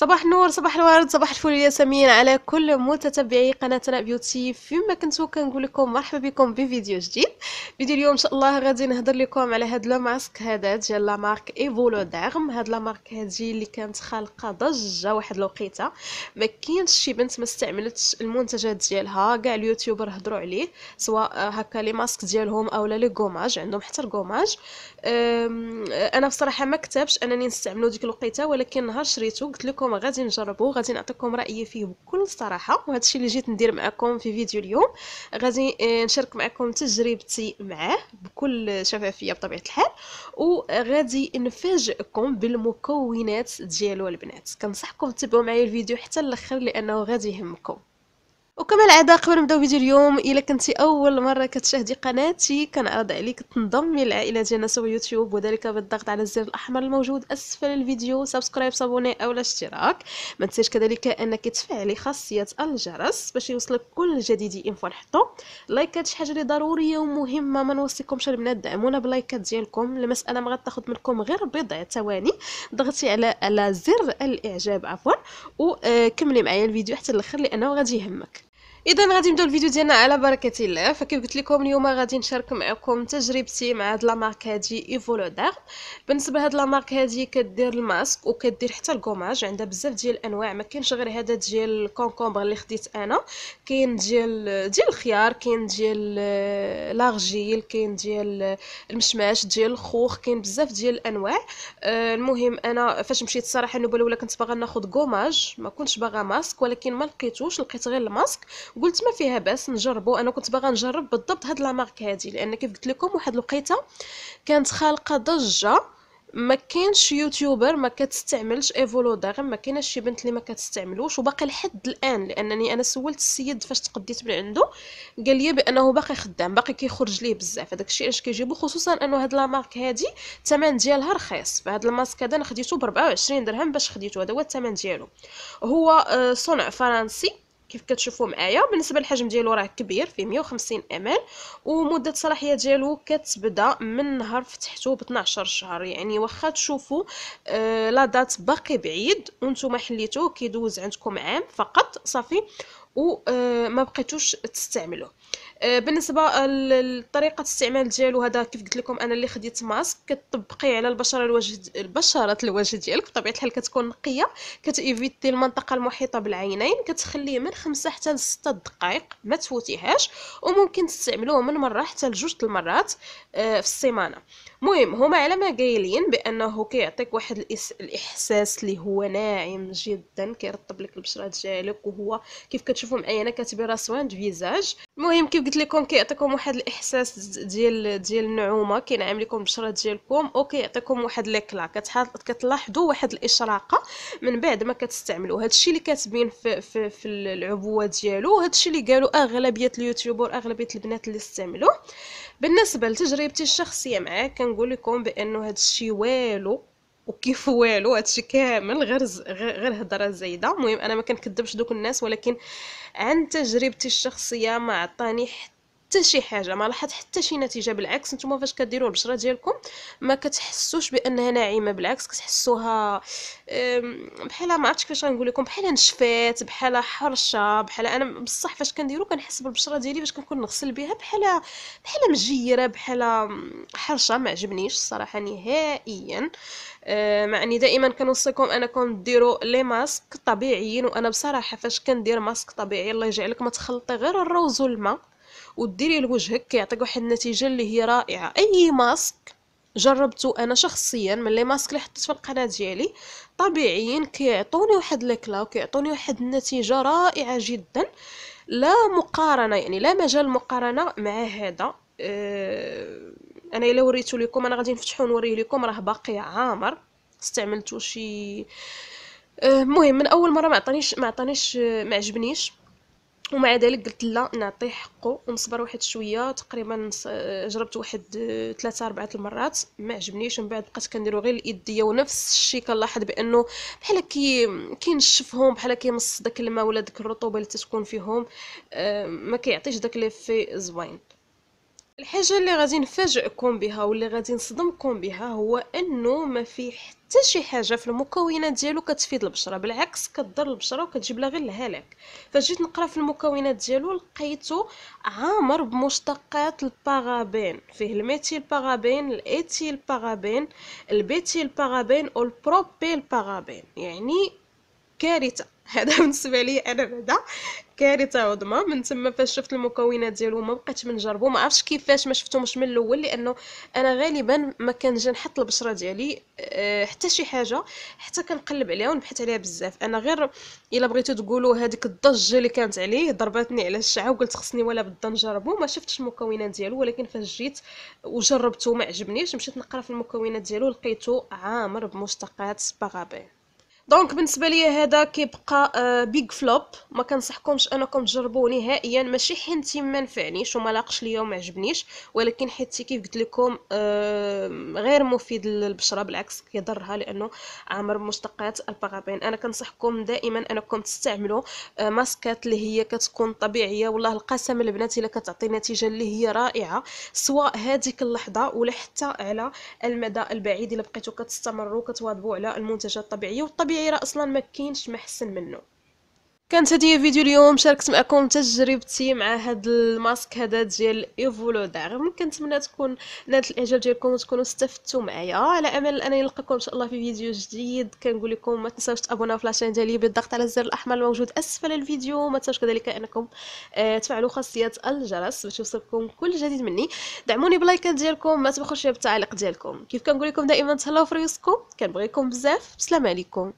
صباح النور صباح الورد صباح الفل ياسمين على كل متتبعي قناتنا بيوتي فيما كنتو كنقول لكم مرحبا بكم بفيديو جديد فيديو اليوم ان شاء الله غادي نهضر لكم على هاد لو ماسك هذا ديال لا مارك ايفولو دارم هاد لا مارك هادي اللي كانت خالقه ضجه واحد الوقيته ما كاينش شي بنت ما استعملتش المنتجات ديالها كاع اليوتيوبر هضروا عليه سواء هكا لي ماسك ديالهم اولا لي غوماج عندهم حتى الغوماج انا بصراحه ما كتبش انني نستعملو ديك الوقيته ولكن نهار شريته قلت لكم المهم غادي نجربوه غادي نعطيكم رايي فيه بكل صراحه وهذا الشيء اللي جيت ندير معكم في فيديو اليوم غادي آه، نشارك معكم تجربتي معاه بكل شفافيه بطبيعه الحال وغادي نفاجئكم بالمكونات ديالو البنات كنصحكم تبعوا معايا الفيديو حتى الاخر لانه غادي يهمكم وكما العاده قبل نبداو فيديو اليوم الا كنتي اول مره كتشاهدي قناتي كنعرض عليك تنضمي للعائله ديالنا سو يوتيوب وذلك بالضغط على الزر الاحمر الموجود اسفل الفيديو سبسكرايب صابوني او الاشتراك ما تنساش كذلك انك تفعلي خاصيه الجرس باش يوصلك كل جديد انفو نحطو لايكات شي حاجه اللي ضروريه ومهمه ما نوصيكمش البنات دعمونا باللايكات ديالكم المساله ما غتاخذ منكم غير بضع ثواني ضغطي على على زر الاعجاب عفوا وكملي آه، معايا الفيديو حتى الاخر لانه غادي يهمك اذا غادي نبداو الفيديو ديالنا على بركه الله فكيف قلت لكم اليوم غادي نشارك معكم تجربتي مع هاد لا مارك هادي ايفولودار بالنسبه لهاد لا مارك هادي كدير الماسك وكدير حتى الكوماج عندها بزاف ديال الانواع ما كاينش غير هذا ديال الكونكومبر اللي خديت انا كاين ديال ديال الخيار كاين ديال لاغجيل آه، كاين ديال آه، المشماش ديال الخوخ كاين بزاف ديال الانواع آه، المهم انا فاش مشيت الصراحه النوبه الاولى كنت باغا ناخذ كوماج ما كنتش باغا ماسك ولكن ما لقيتوش لقيت غير الماسك وقلت ما فيها باس نجربو انا كنت باغا نجرب بالضبط هاد لا مارك هادي لان كيف قلت لكم واحد الوقيته كانت خالقه ضجه ما كاينش يوتيوبر ما كتستعملش ايفولو داغم ما كاينش شي بنت اللي ما كتستعملوش وباقي لحد الان لانني انا سولت السيد فاش تقديت من عنده قال لي بانه باقي خدام باقي كيخرج ليه بزاف هذاك الشيء اش كيجيبو خصوصا انه هاد لا مارك هادي الثمن ديالها رخيص فهاد الماسك هذا انا خديته ب 24 درهم باش خديته هذا هو الثمن ديالو هو آه، صنع فرنسي كيف كتشوفوا معايا بالنسبه للحجم ديالو راه كبير فيه 150 ال ومده الصلاحيه ديالو كتبدا من نهار فتحته ب 12 شهر يعني واخا تشوفوا آه لا دات باقي بعيد وانتم حليتوه كيدوز عندكم عام فقط صافي وما آه، بقيتوش تستعملوه آه، بالنسبه لطريقه الاستعمال ديالو هذا كيف قلت لكم انا اللي خديت ماسك كتطبقيه على البشره الوجه البشره الوجه ديالك بطبيعه الحال كتكون نقيه كتيفيتي المنطقه المحيطه بالعينين كتخليه من خمسة حتى لستة دقائق ما تفوتيهاش وممكن تستعملوه من مرة حتى لجوج المرات آه، في السيمانة مهم هما على ما قايلين بانه كيعطيك واحد الاحساس اللي هو ناعم جدا كيرطب لك البشره ديالك وهو كيف كتشوفوا معايا انا راسوان فيزاج المهم كيف قلت لكم كيعطيكم واحد الاحساس ديال ديال النعومه كينعم لكم البشره ديالكم وكيعطيكم واحد ليكلا كتلاحظوا واحد الاشراقه من بعد ما كتستعملوا هذا الشيء اللي كاتبين في, في, في العبوه ديالو وهذا الشيء اللي قالوا اغلبيه اليوتيوبر اغلبيه البنات اللي استعملوه بالنسبه لتجربتي الشخصيه معاه كنقول لكم بانه هذا الشيء والو وكيف والو الشيء كامل غير غير هضره زايده المهم انا ما كنكذبش دوك الناس ولكن عن تجربتي الشخصيه ما عطاني حتى حتى شي حاجه ما لاحظت حتى شي نتيجه بالعكس نتوما فاش كديروا البشره ديالكم ما كتحسوش بانها ناعمه بالعكس كتحسوها بحال ما عرفتش كيفاش غنقول لكم بحال نشفات بحال حرشه بحال انا بصح فاش كنديرو كنحس بالبشره ديالي فاش كنكون نغسل بها بحال بحال مجيره بحال حرشه ما عجبنيش الصراحه نهائيا آه، مع اني دائما كنوصيكم انكم ديروا لي ماسك طبيعيين وانا بصراحه فاش كندير ماسك طبيعي الله يجعلك ما تخلطي غير الروز والماء وديري لوجهك كيعطيك واحد النتيجه اللي هي رائعه اي ماسك جربته انا شخصيا من لي ماسك اللي حطيت في القناه ديالي طبيعيين كيعطوني واحد الاكله وكيعطوني واحد النتيجه رائعه جدا لا مقارنه يعني لا مجال مقارنه مع هذا أه انا الا وريته لكم انا غادي نفتحو نوريه لكم راه باقي عامر استعملته شي آه، المهم أه من اول مره ما عطانيش ما عطانيش آه، ما عجبنيش ومع ذلك قلت لا نعطيه حقه ونصبر واحد شويه تقريبا جربت واحد ثلاثة أربعة المرات ما عجبنيش من بعد بقيت كنديرو غير الايديه ونفس الشيء كنلاحظ بانه بحال كي كينشفهم بحال كيمص داك الماء ولا داك الرطوبه اللي تتكون فيهم آه، ما كيعطيش داك لي في زوين الحاجه اللي غادي نفاجئكم بها واللي غادي نصدمكم بها هو انه ما في حتى شي حاجه في المكونات ديالو كتفيد البشره بالعكس كضر البشره وكتجيب لها غير الهلاك فجيت نقرا في المكونات ديالو لقيتو عامر بمشتقات البارابين فيه الميتيل بارابين الايتيل بارابين البيتيل بارابين والبروبيل بارابين يعني كارثه هذا بالنسبه لي انا بعدا كارثه عظمى من تما فاش شفت المكونات ديالو ما بقيتش منجربو ما عرفتش كيفاش ما شفتهمش من الاول لانه انا غالبا ما كنجي نحط البشره ديالي آه، حتى شي حاجه حتى كنقلب عليها ونبحث عليها بزاف انا غير الا بغيتو تقولوا هذيك الضجه اللي كانت عليه ضربتني على الشعه وقلت خصني ولا بدا نجربو ما شفتش المكونات ديالو ولكن فاش جيت وجربته ما عجبنيش مشيت نقرا في المكونات ديالو لقيته عامر بمشتقات بغابين دونك بالنسبه ليا هذا كيبقى بيج آه، فلوب ما كنصحكمش انكم تجربوه نهائيا ماشي حيت ما نفعنيش وما لاقش ليا وما عجبنيش ولكن حيت كيف قلت لكم آه، غير مفيد للبشره بالعكس كيضرها لانه عامر مشتقات البارابين انا كنصحكم دائما انكم تستعملوا آه، ماسكات اللي هي كتكون طبيعيه والله القسم البنات الا كتعطي نتيجه اللي هي رائعه سواء هذيك اللحظه ولا حتى على المدى البعيد الا بقيتو كتستمروا كتواظبوا على المنتجات الطبيعيه والطبيعيه الطبيعي راه اصلا ما كاينش محسن منه كانت هذه فيديو اليوم شاركت معكم تجربتي مع هذا الماسك هذا ديال ايفولو دارم كنتمنى تكون نالت الاعجاب ديالكم وتكونوا استفدتوا معايا على امل ان نلقاكم ان شاء الله في فيديو جديد كنقول لكم ما تنساوش تابوناو في لاشين ديالي بالضغط على الزر الاحمر الموجود اسفل الفيديو ما تنساوش كذلك انكم آه، تفعلوا خاصيه الجرس باش يوصلكم كل جديد مني دعموني بلايكات ديالكم ما تبخلوش بالتعليق ديالكم كيف كنقول لكم دائما تهلاو في ريوسكم كنبغيكم بزاف بسلام عليكم